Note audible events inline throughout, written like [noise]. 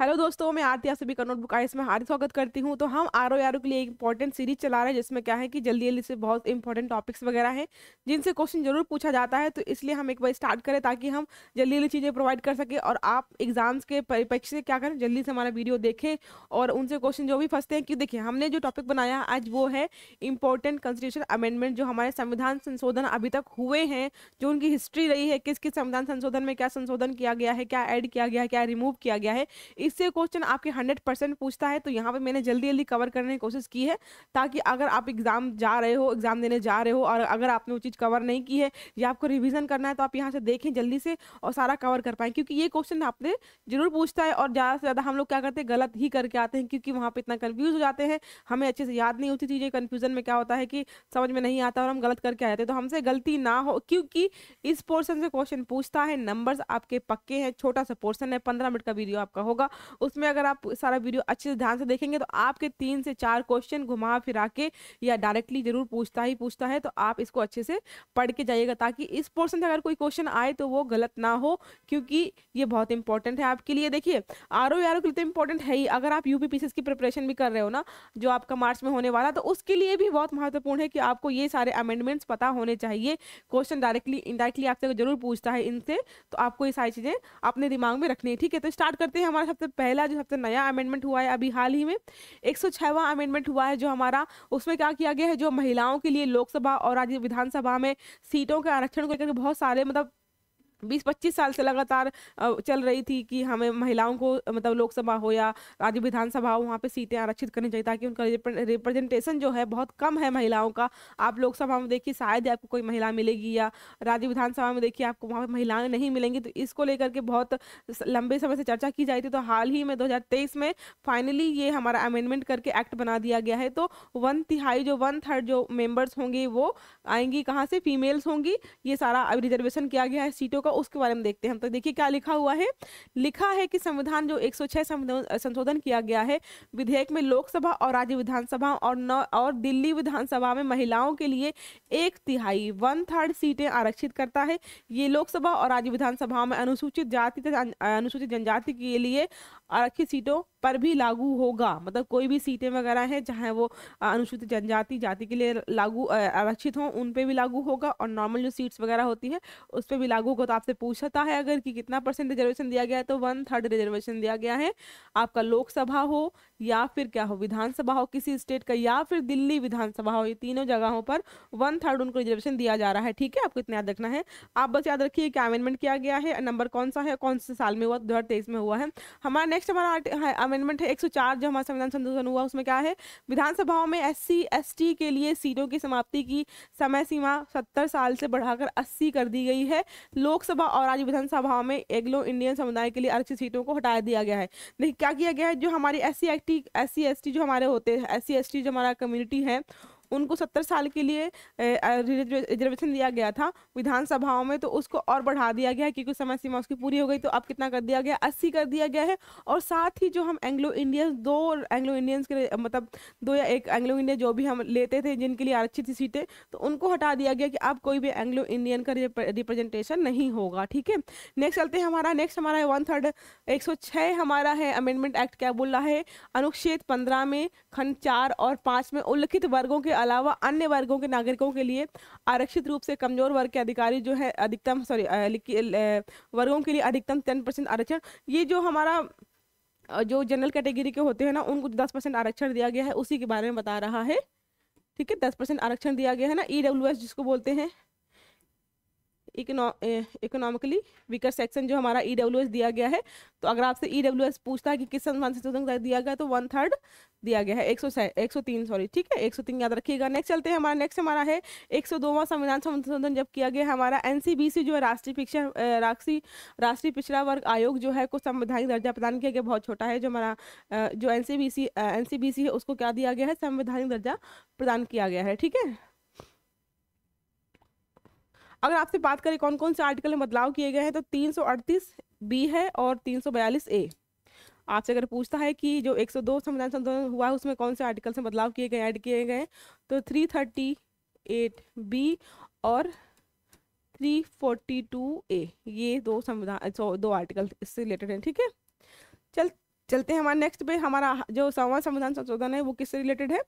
hello दोस्तों मैं आरती आप सभी का नोटबुक आई इसमें हार्दिक स्वागत करती हूँ तो हम आर ओ के लिए एक इंपॉर्टेंट सीरीज चला रहे हैं जिसमें क्या है कि जल्दी जल्दी से बहुत इंपॉर्टेंट टॉपिक्स वगैरह हैं जिनसे क्वेश्चन जरूर पूछा जाता है तो इसलिए हम एक बार स्टार्ट करें ताकि हम जल्दी जल्दी चीज़ें प्रोवाइड कर सकें और आप एग्जाम्स के परिपेक्ष से क्या करें जल्दी से हमारा वीडियो देखें और उनसे क्वेश्चन जो भी फंसते हैं क्यों देखिए हमने जो टॉपिक बनाया आज वो है इंपॉर्टेंट कॉन्स्टिट्यूशन अमेंडमेंट जो हमारे संविधान संशोधन अभी तक हुए हैं जो उनकी हिस्ट्री रही है किस किस संविधान संशोधन में क्या संशोधन किया गया है क्या ऐड किया गया है क्या रिमूव किया गया है इस इससे क्वेश्चन आपके हंड्रेड परसेंट पूछता है तो यहाँ पे मैंने जल्दी जल्दी कवर करने की कोशिश की है ताकि अगर आप एग्ज़ाम जा रहे हो एग्ज़ाम देने जा रहे हो और अगर आपने वो चीज़ कवर नहीं की है या आपको रिविज़न करना है तो आप यहाँ से देखें जल्दी से और सारा कवर कर पाएँ क्योंकि ये क्वेश्चन आपने जरूर पूछता है और ज़्यादा से ज़्यादा हम लोग क्या करते हैं गलत ही करके आते हैं क्योंकि वहाँ पर इतना कन्फ्यूज़ हो जाते हैं हमें अच्छे से याद नहीं होती चीज़ें कन्फ्यूज़न में क्या होता है कि समझ में नहीं आता और हम गलत करके आ जाते तो हमसे गलती ना हो क्योंकि इस पोर्सन से क्वेश्चन पूछता है नंबर्स आपके पक्के हैं छोटा सा पोर्सन है पंद्रह मिनट का वीडियो आपका होगा उसमें अगर आप सारा वीडियो अच्छे से ध्यान से देखेंगे तो आपके तीन से चार क्वेश्चन घुमा फिरा के या डायरेक्टली जरूर पूछता ही पूछता है तो आप इसको अच्छे से पढ़ के जाइएगा ताकि इस पोर्सन से अगर कोई क्वेश्चन आए तो वो गलत ना हो क्योंकि ये बहुत इंपॉर्टेंट है आपके लिए देखिए आर ओ आर ओ के लिए तो इंपॉर्टेंट है ही अगर आप यूपी पीसीएस की प्रिपरेशन भी कर रहे हो ना जो आपका मार्च में होने वाला तो उसके लिए भी बहुत महत्वपूर्ण है कि आपको ये सारे अमेंडमेंट्स पता होने चाहिए क्वेश्चन डायरेक्टली इनडायरेक्टली आपसे जरूर पूछता है इनसे तो आपको ये सारी चीज़ें अपने दिमाग में रखनी है ठीक है तो स्टार्ट करते हैं हमारा सबसे सबसे पहला जो सबसे नया अमेंडमेंट हुआ है अभी हाल ही में एक सौ अमेंडमेंट हुआ है जो हमारा उसमें क्या किया गया है जो महिलाओं के लिए लोकसभा और राज्य विधानसभा में सीटों के आरक्षण को लेकर बहुत सारे मतलब बीस पच्चीस साल से लगातार चल रही थी कि हमें महिलाओं को मतलब लोकसभा हो या राज्य विधानसभा हो वहाँ पे सीटें आरक्षित करनी चाहिए ताकि उनका रिप्रेजेंटेशन जो है बहुत कम है महिलाओं का आप लोकसभा में देखिए शायद आपको कोई महिला मिलेगी या राज्य विधानसभा में देखिए आपको वहाँ पर महिलाएं नहीं मिलेंगी तो इसको लेकर के बहुत लंबे समय से चर्चा की जाती थी तो हाल ही में दो में फाइनली ये हमारा अमेंडमेंट करके एक्ट बना दिया गया है तो वन तिहाई जो वन थर्ड जो मेम्बर्स होंगे वो आएंगी कहाँ से फीमेल्स होंगी ये सारा रिजर्वेशन किया गया है सीटों का उसके बारे में देखते हैं हम तो देखिए क्या लिखा हुआ है लिखा है कि संविधान जो 106 सौ संशोधन किया गया है विधेयक में लोकसभा और राज्य विधानसभा और न और दिल्ली विधानसभा में महिलाओं के लिए एक तिहाई वन थर्ड सीटें आरक्षित करता है ये लोकसभा और राज्य विधानसभाओं में अनुसूचित जाति तथा अनुसूचित जनजाति के लिए आरक्षित सीटों पर भी लागू होगा मतलब कोई भी सीटें वगैरह हैं चाहे वो अनुसूचित जनजाति जाति के लिए लागू आरक्षित हों उन पर भी लागू होगा और नॉर्मल जो सीट्स वगैरह होती है उस पर भी लागू होगा तो आपसे पूछता है अगर कि कितना परसेंट रिजर्वेशन दिया गया है तो वन थर्ड रिजर्वेशन दिया गया है आपका लोकसभा हो या फिर क्या हो विधानसभा हो किसी स्टेट का या फिर दिल्ली विधानसभा हो ये तीनों जगहों पर वन थर्ड उनको रिजर्वेशन दिया जा रहा है ठीक है आपको इतना याद रखना है आप बस याद रखिए क्या अमेंडमेंट किया गया है नंबर कौन सा है कौन से साल में हुआ दो में हुआ है हमारा नेक्स्ट हमारा अमेंडमेंट है 104 जो हमारा संविधान संशोधन हुआ उसमें क्या है विधानसभाओं में एस सी के लिए सीटों की समाप्ति की समय सीमा सत्तर साल से बढ़ाकर अस्सी कर दी गई है लोकसभा और राज्य विधानसभाओं में एग्लो इंडियन समुदाय के लिए आरक्षित सीटों को हटा दिया गया है देखिए क्या किया गया है जो हमारी एस सी एस जो हमारे होते हैं एस सी जो हमारा कम्युनिटी है उनको सत्तर साल के लिए रिजर्वेशन दिया गया था विधानसभाओं में तो उसको और बढ़ा दिया गया है क्योंकि समय सीमा उसकी पूरी हो गई तो अब कितना कर दिया गया अस्सी कर दिया गया है और साथ ही जो हम एंग्लो इंडियंस दो एंग्लो इंडियंस के मतलब दो या एक एंग्लो इंडियन जो भी हम लेते थे जिनके लिए आरक्षित थी सीटें तो उनको हटा दिया गया कि अब कोई भी एंग्लो इंडियन का रिप्रेजेंटेशन नहीं होगा ठीक है नेक्स्ट चलते हैं हमारा नेक्स्ट हमारा है वन थर्ड एक हमारा है अमेंडमेंट एक्ट क्या बोल रहा है अनुच्छेद पंद्रह में खंड चार और पाँच में उल्लिखित वर्गों के अलावा अन्य वर्गों के नागरिकों के लिए आरक्षित रूप से कमजोर वर्ग के अधिकारी जो है अधिकतम सॉरी वर्गों के लिए अधिकतम टेन परसेंट आरक्षण ये जो हमारा जो जनरल कैटेगरी के होते हैं ना उनको दस परसेंट आरक्षण दिया गया है उसी के बारे में बता रहा है ठीक है दस परसेंट आरक्षण दिया गया है ना ई e जिसको बोलते हैं इकोनॉमिकली वीकर सेक्शन जो हमारा ई e दिया गया है तो अगर आपसे ई e पूछता है कि किस अनुसूचक दिया गया तो वन थर्ड दिया गया है एक सौ एक सौ तीन सॉरी ठीक है एक सौ तीन याद रखिएगा नेक्स्ट चलते हैं हमारा नेक्स्ट हमारा है एक सौ दोवा संविधान संशोधन जब किया गया हमारा एन जो है राष्ट्रीय पिछड़ा राष्ट्रीय राष्ट्रीय पिछड़ा वर्ग आयोग जो है को संवैधानिक दर्जा प्रदान किया गया बहुत छोटा है जो हमारा जो एन सी है उसको क्या दिया गया है संवैधानिक दर्जा प्रदान किया गया है ठीक है अगर आपसे बात करें कौन कौन से आर्टिकल में बदलाव किए गए हैं तो 338 बी है और 342 ए आपसे अगर पूछता है कि जो 102 संविधान संशोधन हुआ है उसमें कौन से आर्टिकल से बदलाव किए गए ऐड किए गए तो 338 बी और 342 ए ये दो संविधान दो आर्टिकल इससे रिलेटेड हैं ठीक है चल चलते हैं हमारे नेक्स्ट पे हमारा जो सवा संविधान संशोधन है वो किससे रिलेटेड है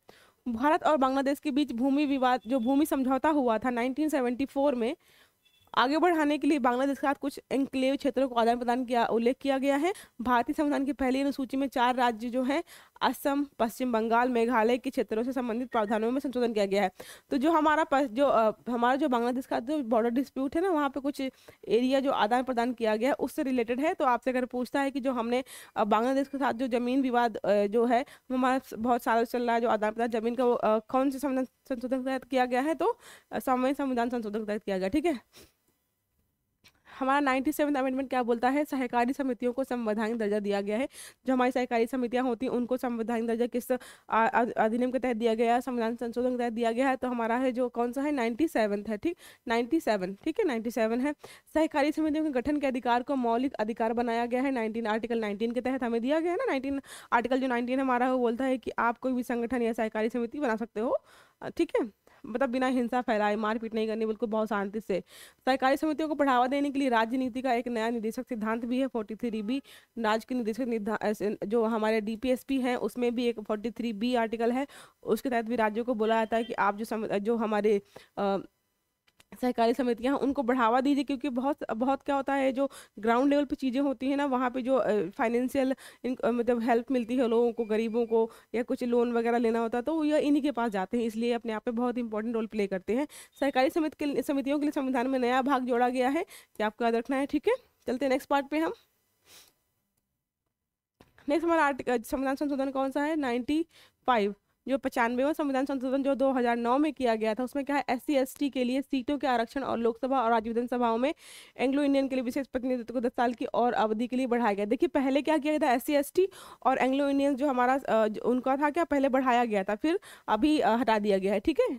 भारत और बांग्लादेश के बीच भूमि विवाद जो भूमि समझौता हुआ था 1974 में आगे बढ़ाने के लिए बांग्लादेश के साथ कुछ एनक्लेव क्षेत्रों को आदान प्रदान किया उल्लेख किया गया है भारतीय संविधान की पहली अनुसूची में चार राज्य जो हैं असम पश्चिम बंगाल मेघालय के क्षेत्रों से संबंधित प्रावधानों में संशोधन किया गया है तो जो हमारा जो आ, हमारा जो बांग्लादेश का जो बॉर्डर डिस्प्यूट है ना वहाँ पे कुछ एरिया जो आदान प्रदान किया गया है उससे रिलेटेड है तो आपसे अगर पूछता है कि जो हमने बांग्लादेश के साथ जो जमीन विवाद जो है हमारा बहुत सारा चल रहा है जो आदान प्रदान जमीन का कौन से संशोधन किया गया है तो संविधान संशोधन किया गया ठीक है हमारा नाइन्टी सेवन अमेंडमेंट क्या बोलता है सहकारी समितियों को संवैधानिक दर्जा दिया गया है जो हमारी सहकारी समितियाँ होती हैं उनको संवैधानिक दर्जा किस अधिनियम के तहत दिया गया है संविधान संशोधन के तहत दिया गया है तो हमारा है जो कौन सा है नाइन्टी है ठीक नाइन्टी ठीक है नाइन्टी है सहकारी समितियों के गठन के अधिकार को मौलिक अधिकार बनाया गया है नाइनटीन आर्टिकल नाइनटीन के तहत हमें दिया गया है ना नाइनटीन आर्टिकल जो नाइनटीन हमारा वो बोलता है कि आप कोई भी संगठन या सहकारी समिति बना सकते हो ठीक है मतलब बिना हिंसा फैलाए मारपीट नहीं करनी बिल्कुल बहुत शांति से सहकारी समितियों को बढ़ावा देने के लिए राज्य नीति का एक नया निदेशक सिद्धांत भी है फोर्टी थ्री बी राज्य के निदेशक जो हमारे डीपीएसपी हैं उसमें भी एक फोर्टी थ्री बी आर्टिकल है उसके तहत भी राज्यों को बोला जाता है कि आप जो सम, जो हमारे आ, सहकारी समितियाँ उनको बढ़ावा दीजिए क्योंकि बहुत बहुत क्या होता है जो ग्राउंड लेवल पे चीज़ें होती हैं ना वहाँ पे जो फाइनेंशियल मतलब हेल्प मिलती है लोगों को गरीबों को या कुछ लोन वगैरह लेना होता है तो यह इन्हीं के पास जाते हैं इसलिए अपने आप पे बहुत इंपॉर्टेंट रोल प्ले करते हैं सहकारी समिति के समितियों के लिए संविधान में नया भाग जोड़ा गया है कि आपको याद रखना है ठीक है चलते हैं नेक्स्ट पार्ट पर हम नेक्स्ट हमारा आर्टिकल संविधान संशोधन कौन सा है नाइन्टी फाइव जो पचानवेवा संविधान संशोधन जो 2009 में किया गया था उसमें क्या है एस सी के लिए सीटों के आरक्षण और लोकसभा और राज्य विधानसभाओं में एंग्लो इंडियन के लिए विशेष प्रतिनिधित्व को दस साल की और अवधि के लिए बढ़ाया गया देखिए पहले क्या किया गया था एस सी और एंग्लो इंडियन जो हमारा जो उनका था क्या पहले बढ़ाया गया था फिर अभी हटा दिया गया है ठीक है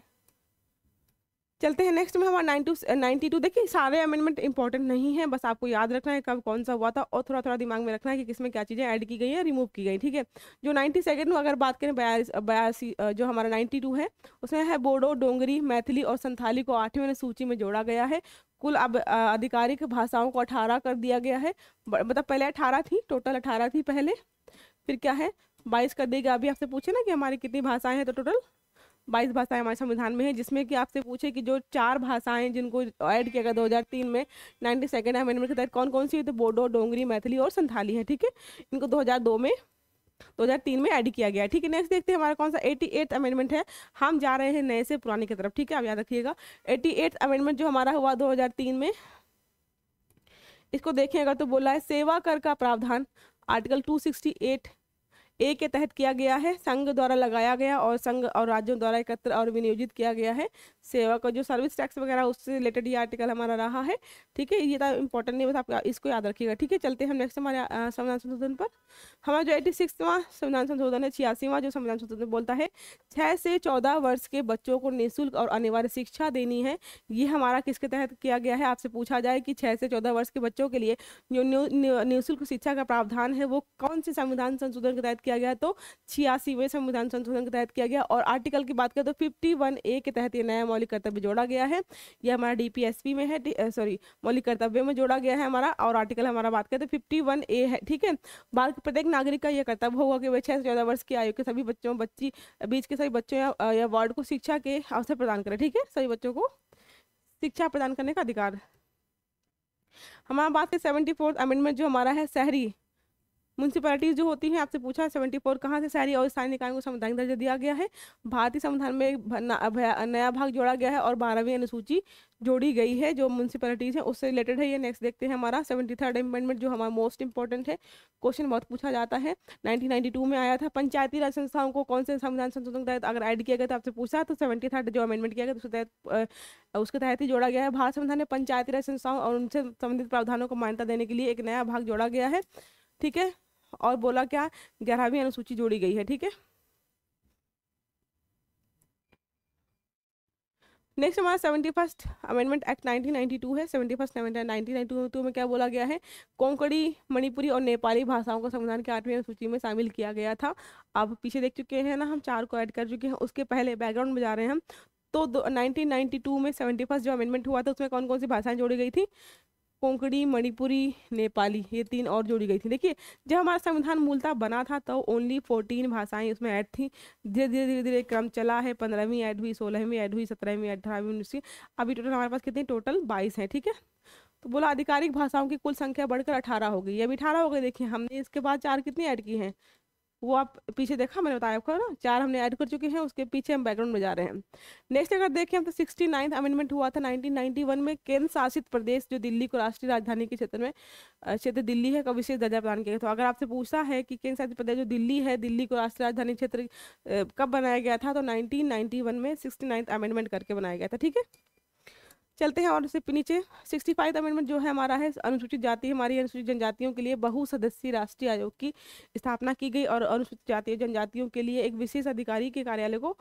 चलते हैं नेक्स्ट में हमारा नाइनटी नाइन्टी टू देखिए सारे अमेंडमेंट इंपॉर्टेंट नहीं है बस आपको याद रखना है कब कौन सा हुआ था और थोड़ा थोड़ा दिमाग में रखना है कि किसमें क्या चीज़ें ऐड की गई हैं रिमूव की गई ठीक है जो नाइन्टी सेकेंड में अगर बात करें बयास बयासी जो हमारा नाइन्टी टू है उसमें है बोडो डोंगरी मैथिली और संथाली को आठवें सूची में जोड़ा गया है कुल अब आधिकारिक भाषाओं को अठारह कर दिया गया है मतलब पहले अठारह थी टोटल अठारह थी पहले फिर क्या है बाईस कर देगा अभी आपसे पूछे ना कि हमारी कितनी भाषाएं हैं तो टोटल बाईस भाषाएं हमारे संविधान में है जिसमें कि आपसे पूछे कि जो चार भाषाएं जिनको ऐड किया गया 2003 में नाइन्टी सेकेंड अमेंडमेंट के तहत कौन कौन सी है तो बोडो डोंगरी मैथिली और संथाली है ठीक है इनको 2002 में 2003 में ऐड किया गया ठीक है नेक्स्ट देखते हैं हमारा कौन सा एट अमेंडमेंट है हम जा रहे हैं नए से पुराने की तरफ ठीक है आप याद रखिएगा एट अमेंडमेंट जो हमारा हुआ तीन में इसको देखें अगर तो बोला है सेवा कर का प्रावधान आर्टिकल एट ए के तहत किया गया है संघ द्वारा लगाया गया और संघ और राज्यों द्वारा एकत्र और विनियोजित किया गया है सेवा का जो सर्विस टैक्स वगैरह उससे रिलेटेड ये आर्टिकल हमारा रहा है ठीक है ये तो इंपॉर्टेंट नहीं बस आप इसको याद रखिएगा ठीक है चलते हैं हम नेक्स्ट हमारे संविधान संशोधन पर हमारा जो एटी सिक्सवां संविधान संशोधन है छियासीवां जो संविधान संशोधन बोलता है छः से चौदह वर्ष के बच्चों को निःशुल्क और अनिवार्य शिक्षा देनी है ये हमारा किसके तहत किया गया है आपसे पूछा जाए कि छः से चौदह वर्ष के बच्चों के लिए जो निःशुल्क शिक्षा का प्रावधान है वो कौन से संविधान संशोधन के तहत किया गया तो छियासीवें संविधान संशोधन के तहत किया गया और आर्टिकल की बात करें तो फिफ्टी वन ए के तहत ये नया मौलिक कर्तव्य जोड़ा गया है यह हमारा डीपीएसपी में है सॉरी मौलिक कर्तव्य में जोड़ा गया है हमारा और आर्टिकल हमारा बात करें तो फिफ्टी वन ए है ठीक है भारत प्रत्येक नागरिक का यह कर्तव्य होगा कि वह छह से चौदह वर्ष की आयु के सभी बच्चों बच्ची बीच के सभी बच्चों या, या वार्ड को शिक्षा के अवसर प्रदान करें ठीक है सभी बच्चों को शिक्षा प्रदान करने का अधिकार हमारा बात है सेवेंटी फोर्थ अमेंडमेंट जो हमारा है शहरी म्यूनसिपालिटीज़ जो होती हैं आपसे पूछा सेवेंटी फोर कहाँ से शहरी और स्थानीय निकायों को संविधानिक दर्जा दिया गया है भारतीय संविधान में नया भाग जोड़ा गया है और बारहवीं अनुसूची जोड़ी गई है जो म्यूनसिपैलिटीज़ है उससे रिलेटेड है ये नेक्स्ट देखते हैं हमारा सेवेंटी थर्ड अमेंडमेंट जो हमारा मोस्ट इंपॉर्टेंट है क्वेश्चन बहुत पूछा जाता है टू में आया था पंचायती राज संस्थाओं को कौन से संविधान संशोधन के तहत अगर ऐड किया गया तो आपसे पूछा तो सेवेंटी थर्ड जो अमेंडमेंट किया गया उसके तहत उसके तहत ही जोड़ा गया है भारत संविधान में पंचायती राज संस्थाओं और उनसे संबंधित प्रावधानों को मान्यता देने के लिए एक नया भाग जोड़ा गया है ठीक है और बोला क्या ग्यारहवीं अनुसूची जोड़ी गई है ठीक है नेक्स्ट हमारा सेवेंटी फर्स्ट अमेंडमेंट एक्ट 1992 है सेवेंटी फर्स्ट अमेंडमेंट नाइनटीन में क्या बोला गया है कोंकणी मणिपुरी और नेपाली भाषाओं को संविधान की आठवीं अनुसूची में शामिल किया गया था अब पीछे देख चुके हैं ना हम चार को ऐड कर चुके हैं उसके पहले बैकग्राउंड में जा रहे हैं हम तो 1992 में सेवेंटी जो अमेंडमेंट हुआ था उसमें कौन कौन सी भाषाएं जोड़ी गई थी कोंकणी मणिपुरी नेपाली ये तीन और जोड़ी गई थी देखिए जब हमारा संविधान मूलतः बना था तो ओनली फोर्टीन भाषाएं उसमें ऐड थी धीरे धीरे धीरे धीरे क्रम चला है पंद्रहवीं ऐड हुई सोलहवीं ऐड हुई सत्रहवीं अठारहवीं उन्नीसवीं अभी टोटल हमारे पास कितनी टोटल बाईस हैं ठीक है तो बोला आधिकारिक भाषाओं की कुल संख्या बढ़कर अठारह हो गई अभी अठारह हो गई देखिए हमने इसके बाद चार कितनी ऐड की हैं वो आप पीछे देखा मैंने बताया आपको ना चार हमने ऐड कर चुके हैं उसके पीछे हम बैकग्राउंड में जा रहे हैं नेक्स्ट अगर देखें तो सिक्सटी नाइन्थ अमेंडमेंट हुआ था 1991 में केंद्र शासित प्रदेश जो दिल्ली को राष्ट्रीय राजधानी के क्षेत्र में क्षेत्र दिल्ली है का विशेष दर्जा प्रदान किया गया तो अगर आपसे पूछा है कि केंद्र शासित प्रदेश जो दिल्ली है दिल्ली को राष्ट्रीय राजधानी क्षेत्र कब बनाया गया था तो नाइनटीन में सिक्सटी अमेंडमेंट करके बनाया गया था ठीक है चलते हैं और उससे नीचे सिक्सटी फाइव अमेंडमेंट जो है हमारा है अनुसूचित जाति हमारी अनुसूचित जनजातियों के लिए बहु सदस्यीय राष्ट्रीय आयोग की स्थापना की गई और अनुसूचित जाति जनजातियों के लिए एक विशेष अधिकारी के कार्यालय को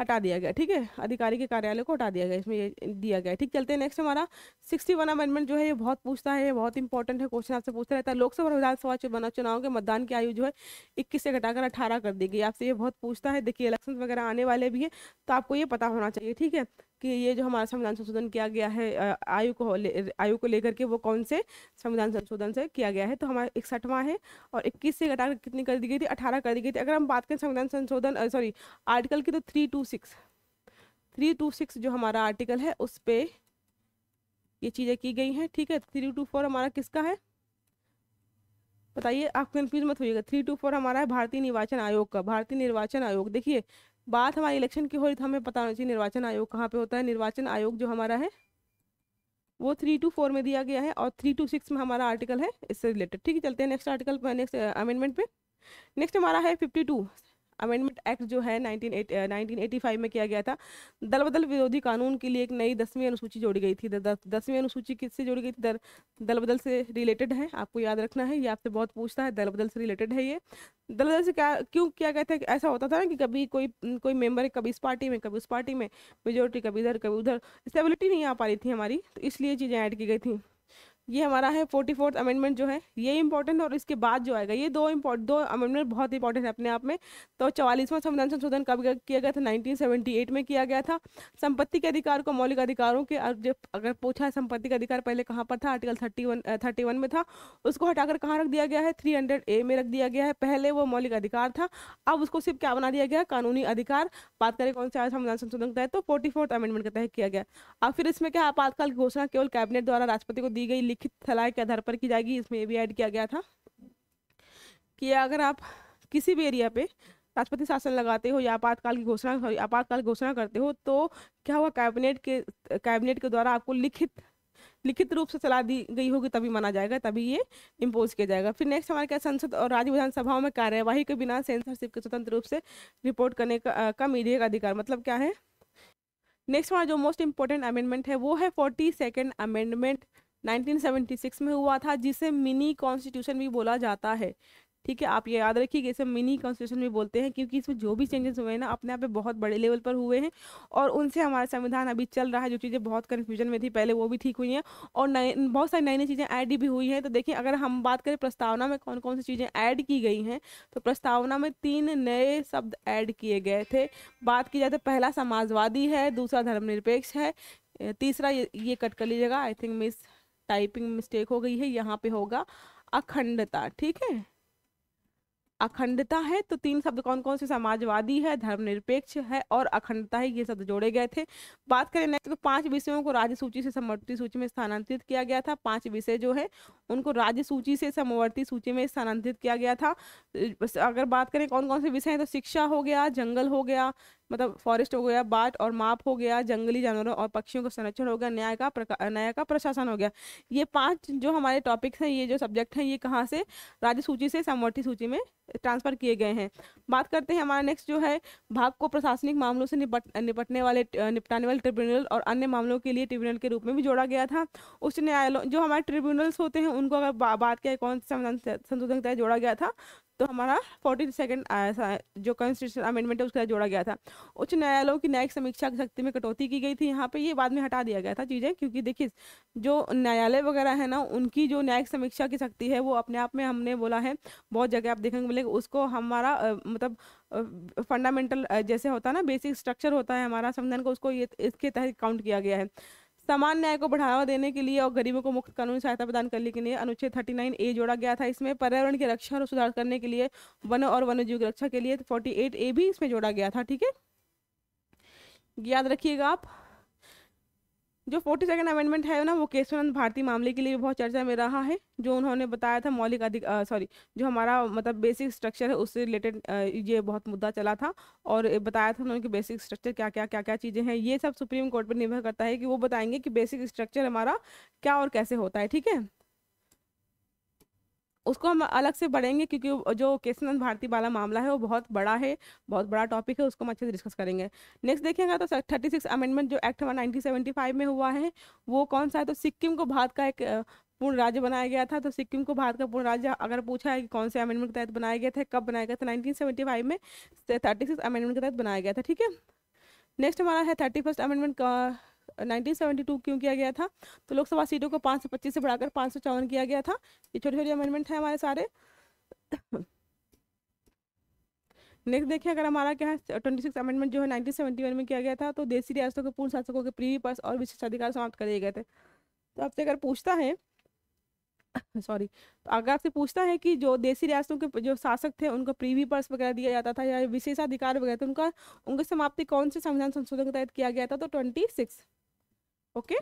हटा दिया गया ठीक है अधिकारी के कार्यालय को हटा दिया गया इसमें ये दिया गया ठीक चलते हैं नेक्स्ट हमारा सिक्सटी वन अमेंडमेंट जो है ये बहुत पूछता है ये बहुत इंपॉर्टेंट है क्वेश्चन आपसे पूछता रहता है लोकसभा और विधानसभा चुनाव के मतदान की आयु जो है इक्कीस से घटाकर अठारह कर दी गई आपसे ये बहुत पूछता है देखिए इलेक्शन वगैरह आने वाले भी है तो आपको ये पता होना चाहिए ठीक है कि ये जो हमारा संविधान संशोधन किया गया है आयु को आयु को लेकर के वो कौन से संविधान संशोधन से किया गया है तो हमारा इकसठवां है और इक्कीस से घटाकर कितनी कर दी गई थी अठारह कर दी गई थी अगर हम बात करें संविधान संशोधन सॉरी आर्टिकल की तो three two six three two six जो हमारा आर्टिकल है उस पर ये चीज़ें की गई हैं ठीक है थ्री टू फोर हमारा किसका है बताइए आप कन्फ्यूज मत होइएगा थ्री टू फोर हमारा है भारतीय निर्वाचन आयोग का भारतीय निर्वाचन आयोग देखिए बात हमारे इलेक्शन की हो रही तो हमें पता होना चाहिए निर्वाचन आयोग कहाँ पे होता है निर्वाचन आयोग जो हमारा है वो थ्री टू फोर में दिया गया है और थ्री टू सिक्स में हमारा आर्टिकल है इससे रिलेटेड ठीक है चलते हैं नेक्स्ट आर्टिकल नेक्स्ट अमेंडमेंट पे नेक्स्ट हमारा है फिफ्टी टू अमेंडमेंट एक्ट जो है नाइनटीन एटी uh, में किया गया था दल बदल विरोधी कानून के लिए एक नई दसवीं अनुसूची जोड़ी गई थी दसवीं अनुसूची किससे जोड़ी गई थी दर दल बदल से रिलेटेड है आपको याद रखना है ये आपसे बहुत पूछता है दल बदल से रिलेटेड है ये दल बदल से क्या क्यों किया गया था ऐसा होता था ना कि कभी कोई कोई मेम्बर कभी इस पार्टी में कभी उस पार्टी में मेजोरिटी कभी इधर कभी उधर स्टेबिलिटी नहीं आ पा रही थी हमारी तो इसलिए चीज़ें ऐड की गई थी ये हमारा है फोर्टी फोर्थ अमेंडमेंट जो है ये इंपॉर्टेंट और इसके बाद जो आएगा ये दो इम्पोर्ट दो अमेंडमेंट बहुत इंपॉर्टेंट है अपने आप में तो चवालीसवां संविधान संशोधन कब किया गया था 1978 में किया गया था संपत्ति के अधिकार को मौलिक अधिकारों के जब अगर पूछा है संपत्ति का अधिकार पहले कहाँ पर था article thirty one thirty one में था उसको हटाकर कहाँ रख दिया गया है थ्री हंड्रेड ए में रख दिया गया है पहले वो मौलिक अधिकार था अब उसको सिर्फ क्या बना दिया गया कानूनी अधिकार बात करें कौन सा संविधान संशोधन का है तो फोर्टी अमेंडमेंट का तहत किया गया अब फिर इसमें क्या आपातकाल की घोषणा केवल कैबिनेट द्वारा राष्ट्रपति को दी गई लिखित सलाह के आधार पर की जाएगी इसमें ये भी ऐड किया गया था कि अगर आप किसी भी एरिया पे राष्ट्रपति शासन लगाते हो या आपातकाल की घोषणा सॉरी आपातकाल घोषणा करते हो तो क्या हुआ कैबिनेट के कैबिनेट के द्वारा आपको लिखित लिखित रूप से सलाह दी गई होगी तभी माना जाएगा तभी ये इम्पोज किया जाएगा फिर नेक्स्ट हमारे क्या संसद और राज्य विधानसभाओं में कार्यवाही के बिना सेंसरशिप के स्वतंत्र रूप से रिपोर्ट करने का, का मीडिया का अधिकार मतलब क्या है नेक्स्ट हमारा जो मोस्ट इम्पोर्टेंट अमेंडमेंट है वो है फोर्टी सेकेंड अमेंडमेंट 1976 में हुआ था जिसे मिनी कॉन्स्टिट्यूशन भी बोला जाता है ठीक है आप ये याद रखिए कि इसे मिनी कॉन्स्टिट्यूशन भी बोलते हैं क्योंकि इसमें जो भी चेंजेस हुए हैं ना अपने आप पे बहुत बड़े लेवल पर हुए हैं और उनसे हमारा संविधान अभी चल रहा है जो चीज़ें बहुत कन्फ्यूजन में थी पहले वो भी ठीक हुई हैं और नए बहुत सारी नई नई चीज़ें ऐड भी हुई हैं तो देखिए अगर हम बात करें प्रस्तावना में कौन कौन सी चीज़ें ऐड की गई हैं तो प्रस्तावना में तीन नए शब्द ऐड किए गए थे बात की जाए तो पहला समाजवादी है दूसरा धर्मनिरपेक्ष है तीसरा ये, ये कट कर लीजिएगा I think mistyping mistake हो गई है यहाँ पे होगा अखंडता ठीक है अखंडता है तो तीन शब्द कौन कौन से समाजवादी है धर्मनिरपेक्ष है और अखंडता है ये शब्द जोड़े गए थे बात करें नेक्स्ट तो पांच विषयों को राज्य सूची से समवर्ती सूची में स्थानांतरित किया गया था पांच विषय जो है उनको राज्य सूची से समवर्ती सूची में स्थानांतरित किया गया था अगर बात करें कौन कौन से विषय है तो शिक्षा हो गया जंगल हो गया मतलब फॉरेस्ट हो गया बाट और माप हो गया जंगली जानवरों और पक्षियों का संरक्षण हो गया न्याय का न्याय का प्रशासन हो गया ये पांच जो हमारे टॉपिक्स हैं ये जो सब्जेक्ट हैं ये कहाँ से राज्य सूची से समवर्ती सूची में ट्रांसफर किए गए हैं बात करते हैं हमारा नेक्स्ट जो है भाग को प्रशासनिक मामलों से निपट निपटने वाले निपटाने वाले ट्रिब्यूनल और अन्य मामलों के लिए ट्रिब्यूनल के रूप में भी जोड़ा गया था उच्च न्यायालय जो हमारे ट्रिब्यूनल्स होते हैं उनको अगर बात किया कौन सा संशोधन जोड़ा गया था तो हमारा फोर्टीन सेकेंड जो कॉन्स्टिट्यूशन अमेंडमेंट है उसके साथ जोड़ा गया था उच्च न्यायालयों की न्यायिक समीक्षा की शक्ति में कटौती की गई थी यहाँ पे ये बाद में हटा दिया गया था चीज़ें क्योंकि देखिए जो न्यायालय वगैरह है ना उनकी जो न्यायिक समीक्षा की शक्ति है वो अपने आप में हमने बोला है बहुत जगह आप देखेंगे मिलेगा उसको हमारा मतलब फंडामेंटल जैसे होता है ना बेसिक स्ट्रक्चर होता है हमारा संविधान को उसको ये इसके तहत काउंट किया गया है समान न्याय को बढ़ावा देने के लिए और गरीबों को मुफ्त कानूनी सहायता प्रदान करने के लिए अनुच्छेद थर्टी नाइन ए जोड़ा गया था इसमें पर्यावरण की रक्षा और सुधार करने के लिए वन और वन्यजीव की रक्षा के लिए तो फोर्टी एट ए भी इसमें जोड़ा गया था ठीक है याद रखिएगा आप जो फोर्टी सेकेंड अमेंडमेंट है ना वो केशवानंद भारती मामले के लिए बहुत चर्चा में रहा है जो उन्होंने बताया था मौलिक अधिक सॉरी जो हमारा मतलब बेसिक स्ट्रक्चर है उससे रिलेटेड ये बहुत मुद्दा चला था और बताया था उन्होंने कि बेसिक स्ट्रक्चर क्या क्या क्या क्या चीज़ें हैं ये सब सुप्रीम कोर्ट पर निर्भर करता है कि वो बताएंगे कि बेसिक स्ट्रक्चर हमारा क्या और कैसे होता है ठीक है उसको हम अलग से बढ़ेंगे क्योंकि जो केसनंद भारती वाला मामला है वो बहुत बड़ा है बहुत बड़ा टॉपिक है उसको हम अच्छे से डिस्कस करेंगे नेक्स्ट देखेंगे तो थर्टी सिक्स अमेंडमेंट जो एक्ट हमारा नाइनटीन में हुआ है वो कौन सा है तो सिक्किम को भारत का एक पूर्ण राज्य बनाया गया था तो सिक्किम को भारत का पूर्ण राज्य अगर पूछा है कि कौन से अमेंडमेंट के तहत बनाया गया था कब बनाया गया था फाइव में थर्टी सिक्स अमेंडमेंट के तहत बनाया गया था ठीक है नेक्स्ट हमारा है थर्टी फर्स्ट अमेंडमेंट 1972 क्यों किया गया था तो लोकसभा सीटों को 525 से बढ़ाकर पाँच किया गया था ये छोटे छोटे अमेंडमेंट हैं हमारे सारे नेक्स्ट देखिए अगर हमारा क्या है ट्वेंटी सिक्स अमेंडमेंट जो है 1971 में किया गया था तो देसी रियासतों के पूर्ण शासकों के प्रीवी पास और विशेष अधिकार समाप्त कर दिए गए थे तो आपसे अगर पूछता है [coughs] सॉरी तो आगरा से पूछता है कि जो देसी रियासतों के जो शासक थे उनको प्रीवी पर्स वगैरह दिया जाता था या विशेषाधिकार वगैरह थे उनका उनकी समाप्ति कौन से संविधान संशोधन के तहत किया गया था तो ट्वेंटी सिक्स ओके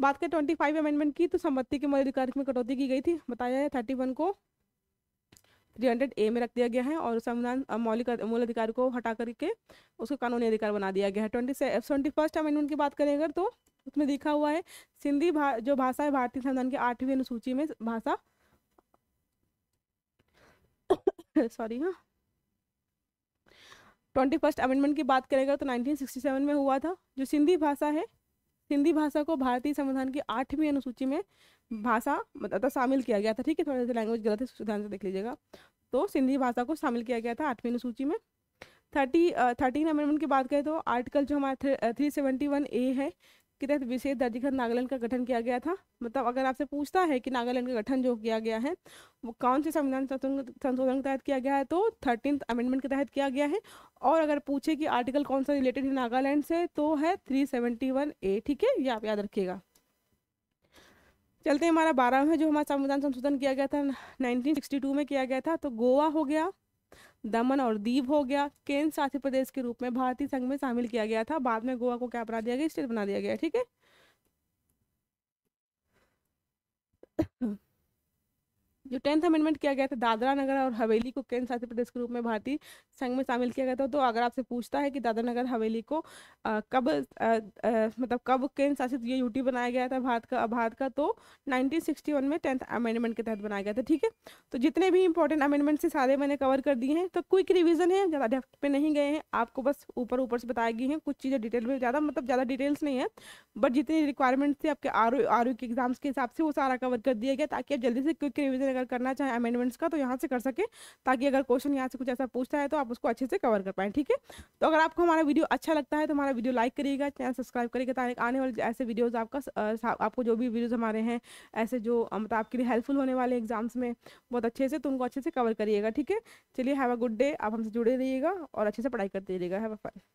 बात करें ट्वेंटी फाइव अमेंडमेंट की तो संपत्ति के मौलिक अधिकार में कटौती की गई थी बताया जाए थर्टी वन को थ्री हंड्रेड ए में रख दिया गया है और संविधान मौलिक मूल अधिकार को हटा करके उसको कानूनी अधिकार बना दिया गया है ट्वेंटी ट्वेंटी फर्स्ट अमेंडमेंट की बात करें अगर तो उसमें लिखा हुआ है सिंधी भा, जो भाषा है भारतीय संविधान के आठवीं अनुसूची में भाषा सॉरी हाँ ट्वेंटी फर्स्ट अमेंडमेंट की बात करेगा तो 1967 में हुआ था जो सिंधी भाषा है सिंधी भाषा को भारतीय संविधान की आठवीं अनुसूची में भाषा मतलब शामिल किया गया था ठीक है थोड़ा सा लैंग्वेज गलत है ध्यान से देख लीजिएगा तो सिंधी भाषा को शामिल किया गया था आठवीं अनुसूची में थर्टी थर्टीन अमेंडमेंट की बात करें तो आर्टिकल जो हमारा थ्री सेवेंटी वन ए है के तहत विशेष दर्जीकृत नागालैंड का गठन किया गया था मतलब अगर आपसे पूछता है कि नागालैंड का गठन जो किया गया है वो कौन से संविधान संशोधन के तहत किया गया है तो थर्टीन अमेंडमेंट के तहत किया गया है और अगर पूछे कि आर्टिकल कौन सा रिलेटेड है नागालैंड से तो है थ्री सेवेंटी वन ए ठीक है ये आप याद रखिएगा चलते हैं हमारा बारह में जो हमारा संविधान संशोधन किया गया था 1962 में किया गया था तो गोवा हो गया दमन और दीप हो गया केंद्र शासित प्रदेश के रूप में भारतीय संघ में शामिल किया गया था बाद में गोवा को क्या बना दिया गया स्टेट बना दिया गया ठीक है जो टेंथ अमेंडमेंट किया गया था दादरा नगर और हवेली को केंद्र शासित प्रदेश के रूप में भारतीय संघ में शामिल किया गया था तो अगर आपसे पूछता है कि दादरा नगर हवेली को आ, कब आ, आ, मतलब कब केंद्र शासित ये यूटी बनाया गया था भारत का भारत का तो 1961 में टेंथ अमेंडमेंट के तहत बनाया गया था ठीक है तो जितने भी इंपॉर्टेंट अमेंडमेंट से सारे मैंने कवर कर दिए हैं तो क्विक रिविजन है ज़्यादा डेफ्ट पर नहीं गए हैं आपको बस ऊपर ऊपर से बताई गई हैं कुछ चीज़ें डिटेल में ज़्यादा मतलब ज़्यादा डिटेल्स नहीं है बट जितनी रिक्वायरमेंट थे आपके आर ओ के एग्जाम्स के हिसाब से वो सारा कवर कर दिया गया ताकि आप जल्दी से क्विक रिविजन अगर करना चाहें अमेंडमेंट्स का तो यहाँ से कर सकें ताकि अगर क्वेश्चन यहाँ से कुछ ऐसा पूछता है तो आप उसको अच्छे से कवर कर पाएँ ठीक है तो अगर आपको हमारा वीडियो अच्छा लगता है तो हमारा वीडियो लाइक करिएगा चैनल सब्सक्राइब करिएगा ताकि आने वाले ऐसे वीडियोज़ आपका आपको जो भी वीडियोज़ हमारे हैं ऐसे जो मतलब आपके लिए हेल्पफुल होने वाले एग्जाम्स में बहुत अच्छे से तो उनको अच्छे से कवर करिएगा ठीक है चलिए हैव अ गुड डे आप हमसे जुड़े रहिएगा और अच्छे से पढ़ाई करते रहिएगा हैव अ फाइव